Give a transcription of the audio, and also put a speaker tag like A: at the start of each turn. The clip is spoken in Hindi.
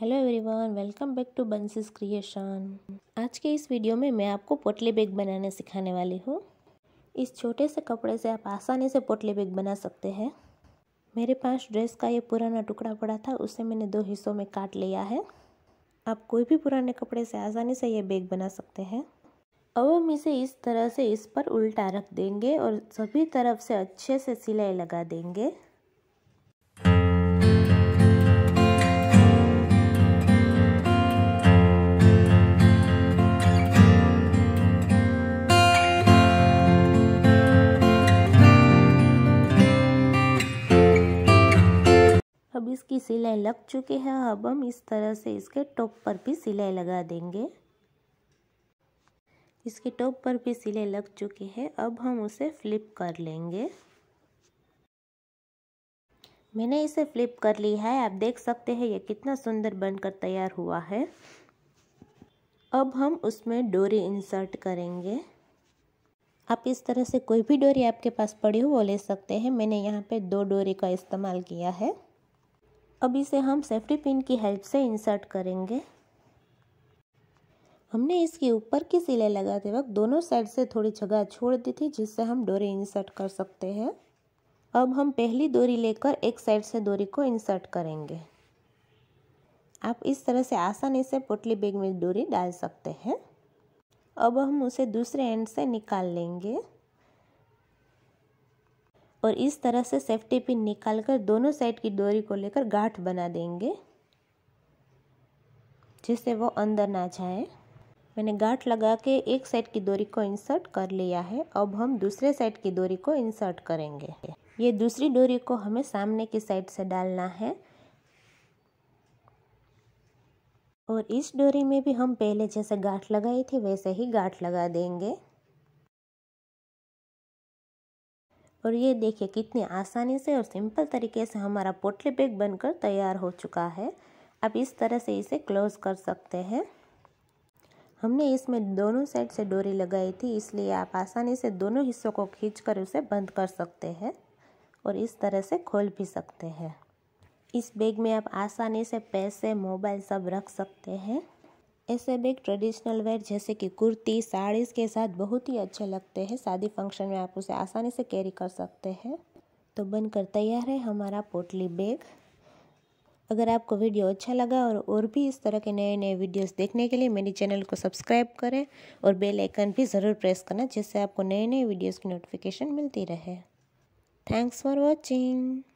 A: hello everyone welcome back to बंसिस क्रिएशन आज के इस वीडियो में मैं आपको पोटली बैग बनाना सिखाने वाली हूँ इस छोटे से कपड़े से आप आसानी से पोटली बैग बना सकते हैं मेरे पास ड्रेस का ये पुराना टुकड़ा पड़ा था उसे मैंने दो हिस्सों में काट लिया है आप कोई भी पुराने कपड़े से आसानी से ये बैग बना सकते हैं अब हम इसे इस तरह से इस पर उल्टा रख देंगे और सभी तरफ से अच्छे से सिलाई लगा देंगे इसकी सिलाई लग चुकी है अब हम इस तरह से इसके टॉप पर भी सिलाई लगा देंगे इसके टॉप पर भी सिलाई लग चुकी है अब हम उसे फ्लिप कर लेंगे मैंने इसे फ्लिप कर लिया है आप देख सकते हैं ये कितना सुंदर बनकर तैयार हुआ है अब हम उसमें डोरी इंसर्ट करेंगे आप इस तरह से कोई भी डोरी आपके पास पड़ी हो वो ले सकते हैं मैंने यहाँ पे दो डोरी का इस्तेमाल किया है अब इसे हम सेफ्टी पिन की हेल्प से इंसर्ट करेंगे हमने इसके ऊपर की सिलाई लगाते वक्त दोनों साइड से थोड़ी जगह छोड़ दी थी जिससे हम डोरी इंसर्ट कर सकते हैं अब हम पहली डोरी लेकर एक साइड से डोरी को इंसर्ट करेंगे आप इस तरह से आसानी से पोटली बैग में डोरी डाल सकते हैं अब हम उसे दूसरे एंड से निकाल लेंगे और इस तरह से सेफ्टी पिन निकाल कर दोनों साइड की डोरी को लेकर गांठ बना देंगे जिससे वो अंदर ना जाए मैंने गांठ लगा के एक साइड की डोरी को इंसर्ट कर लिया है अब हम दूसरे साइड की डोरी को इंसर्ट करेंगे ये दूसरी डोरी को हमें सामने की साइड से डालना है और इस डोरी में भी हम पहले जैसे गांठ लगाई थी वैसे ही गांठ लगा देंगे और ये देखिए कितनी आसानी से और सिंपल तरीके से हमारा पोटली बैग बनकर तैयार हो चुका है आप इस तरह से इसे क्लोज़ कर सकते हैं हमने इसमें दोनों साइड से डोरी लगाई थी इसलिए आप आसानी से दोनों हिस्सों को खींचकर उसे बंद कर सकते हैं और इस तरह से खोल भी सकते हैं इस बैग में आप आसानी से पैसे मोबाइल सब रख सकते हैं ऐसे बैग ट्रेडिशनल वेयर जैसे कि कुर्ती साड़ीज़ के साथ बहुत ही अच्छे लगते हैं शादी फंक्शन में आप उसे आसानी से कैरी कर सकते हैं तो बनकर तैयार है हमारा पोटली बैग अगर आपको वीडियो अच्छा लगा और और भी इस तरह के नए नए वीडियोस देखने के लिए मेरे चैनल को सब्सक्राइब करें और बेल आइकन भी ज़रूर प्रेस करना जिससे आपको नए नए वीडियोस की नोटिफिकेशन मिलती रहे थैंक्स फॉर वॉचिंग